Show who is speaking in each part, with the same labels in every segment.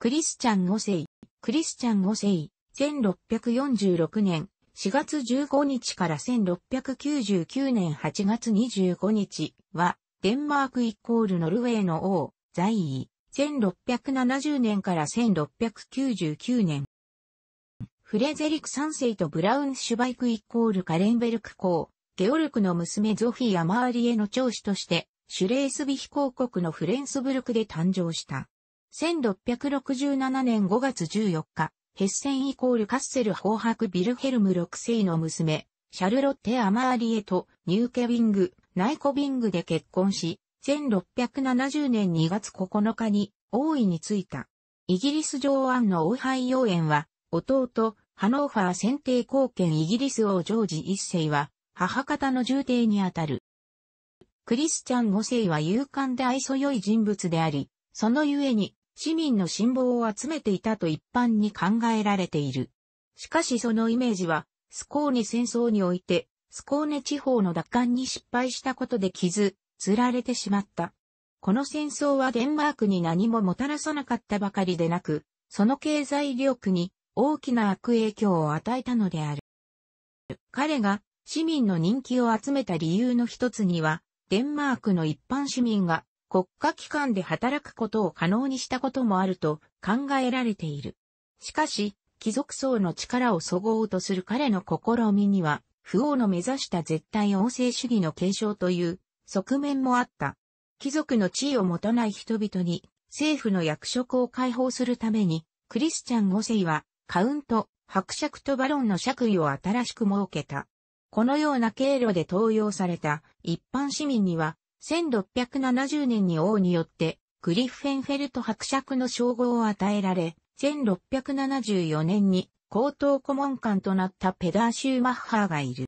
Speaker 1: クリスチャン・オセイ、クリスチャン・オセイ、1646年4月15日から1699年8月25日は、デンマークイコールノルウェーの王、在位、1670年から1699年。フレゼリク3世とブラウンシュバイクイコールカレンベルク公、ゲオルクの娘ゾフィア・マーリエの長子として、シュレースビヒ公国のフレンスブルクで誕生した。1667年5月14日、ヘッセンイコールカッセル法白ビルヘルム6世の娘、シャルロッテ・アマーリエとニューケビング、ナイコビングで結婚し、1670年2月9日に王位についた。イギリス女王アンの王杯要縁は、弟、ハノーファー選定貢献イギリス王ジョージ一世は、母方の重帝にあたる。クリスチャン五世は勇敢で愛想良い人物であり、そのゆえに、市民の信望を集めていたと一般に考えられている。しかしそのイメージは、スコーネ戦争において、スコーネ地方の奪還に失敗したことで傷、つられてしまった。この戦争はデンマークに何ももたらさなかったばかりでなく、その経済力に大きな悪影響を与えたのである。彼が市民の人気を集めた理由の一つには、デンマークの一般市民が国家機関で働くことを可能にしたこともあると考えられている。しかし、貴族層の力をそごうとする彼の試みには、不王の目指した絶対王政主義の継承という側面もあった。貴族の地位を持たない人々に政府の役職を解放するために、クリスチャン5世はカウント、伯爵とバロンの爵位を新しく設けた。このような経路で登用された一般市民には1670年に王によってグリッフェンフェルト伯爵の称号を与えられ、1674年に高等顧問官となったペダー・シューマッハーがいる。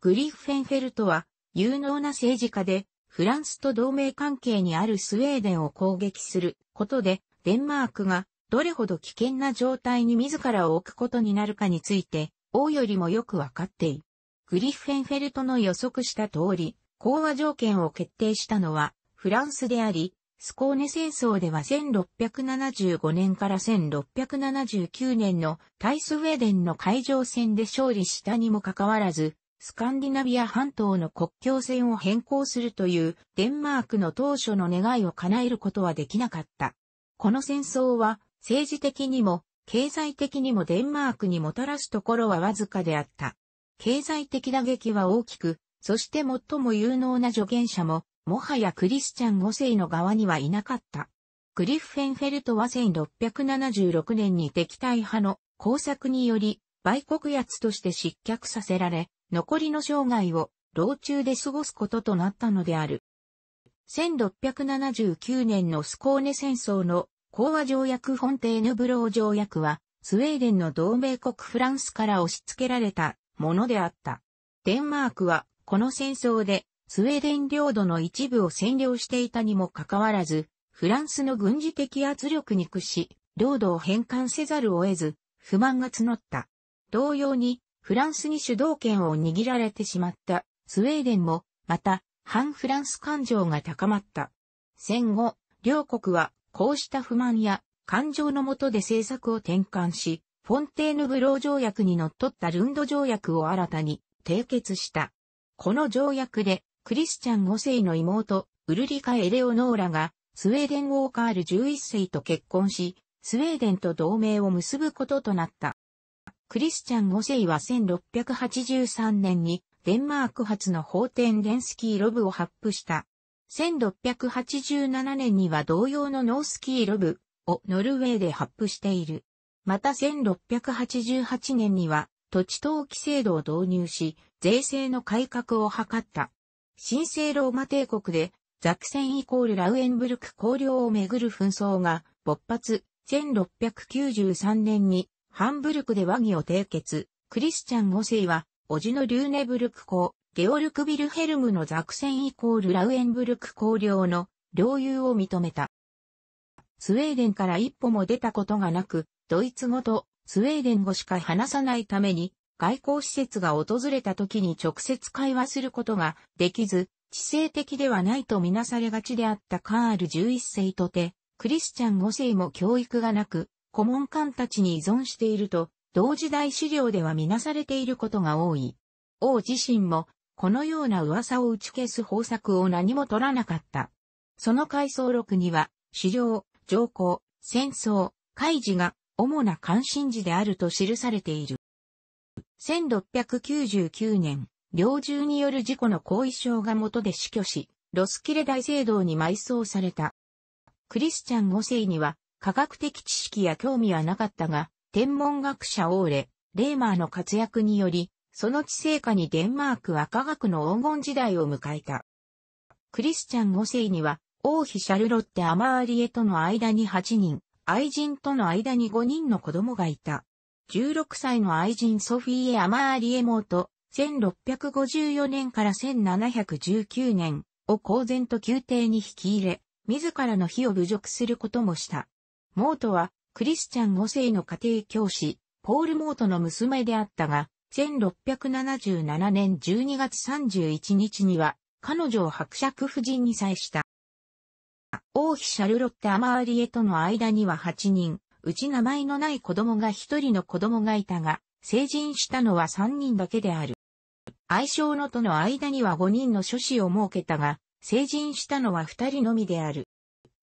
Speaker 1: グリッフェンフェルトは有能な政治家で、フランスと同盟関係にあるスウェーデンを攻撃することで、デンマークがどれほど危険な状態に自らを置くことになるかについて、王よりもよくわかっている。グリッフェンフェルトの予測した通り、講和条件を決定したのはフランスであり、スコーネ戦争では1675年から1679年の対スウェーデンの海上戦で勝利したにもかかわらず、スカンディナビア半島の国境線を変更するというデンマークの当初の願いを叶えることはできなかった。この戦争は政治的にも経済的にもデンマークにもたらすところはわずかであった。経済的打撃は大きく、そして最も有能な助言者も、もはやクリスチャン5世の側にはいなかった。クリッフェンフェルトは1676年に敵対派の工作により、売国奴として失脚させられ、残りの生涯を老中で過ごすこととなったのである。1679年のスコーネ戦争の講和条約フォンテーヌブロー条約は、スウェーデンの同盟国フランスから押し付けられたものであった。デンマークはこの戦争でスウェーデン領土の一部を占領していたにもかかわらず、フランスの軍事的圧力に屈し、領土を返還せざるを得ず、不満が募った。同様に、フランスに主導権を握られてしまったスウェーデンも、また、反フランス感情が高まった。戦後、両国は、こうした不満や感情のもとで政策を転換し、フォンテーヌブロー条約にのっとったルンド条約を新たに締結した。この条約で、クリスチャン5世の妹、ウルリカ・エレオノーラが、スウェーデン・ウォーカール11世と結婚し、スウェーデンと同盟を結ぶこととなった。クリスチャン5世は1683年に、デンマーク発の法典デンスキーロブを発布した。1687年には同様のノースキーロブをノルウェーで発布している。また1688年には土地登記制度を導入し、税制の改革を図った。神聖ローマ帝国で、ザクセンイコールラウエンブルク公領をめぐる紛争が勃発、1693年にハンブルクで和議を締結、クリスチャン5世は、叔父のリューネブルク公、ゲオルク・ビルヘルムのザクセンイコールラウエンブルク公領の領有を認めた。スウェーデンから一歩も出たことがなく、ドイツ語とスウェーデン語しか話さないために、外交施設が訪れた時に直接会話することができず、知性的ではないとみなされがちであったカール11世とて、クリスチャン5世も教育がなく、顧問官たちに依存していると、同時代資料ではみなされていることが多い。王自身も、このような噂を打ち消す方策を何も取らなかった。その回想録には、狩猟、上皇、戦争、開示が主な関心事であると記されている。1699年、猟中による事故の後遺症が元で死去し、ロスキレ大聖堂に埋葬された。クリスチャン五世には科学的知識や興味はなかったが、天文学者オーレ、レーマーの活躍により、その知性下にデンマークは科学の黄金時代を迎えた。クリスチャン五世には、王妃シャルロッテ・アマーリエとの間に8人、愛人との間に5人の子供がいた。16歳の愛人ソフィー・エ・アマーリエモート、1654年から1719年を公然と宮廷に引き入れ、自らの非を侮辱することもした。モートは、クリスチャン5世の家庭教師、ポール・モートの娘であったが、1677年12月31日には、彼女を伯爵夫人に際した。王妃シャルロッテ・アマーリエとの間には8人、うち名前のない子供が1人の子供がいたが、成人したのは3人だけである。愛称のとの間には5人の諸子を設けたが、成人したのは2人のみである。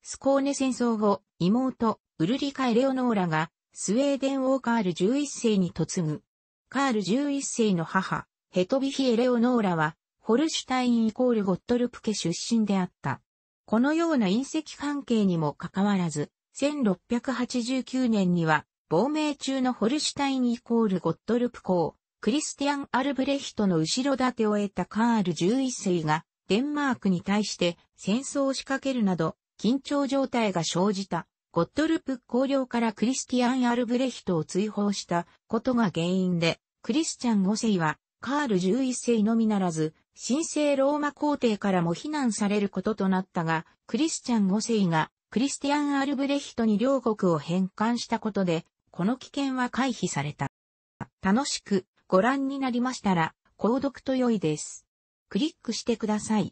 Speaker 1: スコーネ戦争後、妹、ウルリカ・エレオノーラが、スウェーデン王カール11世に嫁ぐ。カール11世の母、ヘトビヒ・エレオノーラは、ホルシュタインイコールゴットルプ家出身であった。このような隕石関係にもかかわらず、1689年には、亡命中のホルシュタインイコールゴットルプ公、クリスティアン・アルブレヒトの後ろ盾を得たカール11世が、デンマークに対して戦争を仕掛けるなど、緊張状態が生じた、ゴットルプ公領からクリスティアン・アルブレヒトを追放したことが原因で、クリスチャン5世は、カール11世のみならず、神聖ローマ皇帝からも非難されることとなったが、クリスチャン5世がクリスティアン・アルブレヒトに両国を返還したことで、この危険は回避された。楽しくご覧になりましたら、購読と良いです。クリックしてください。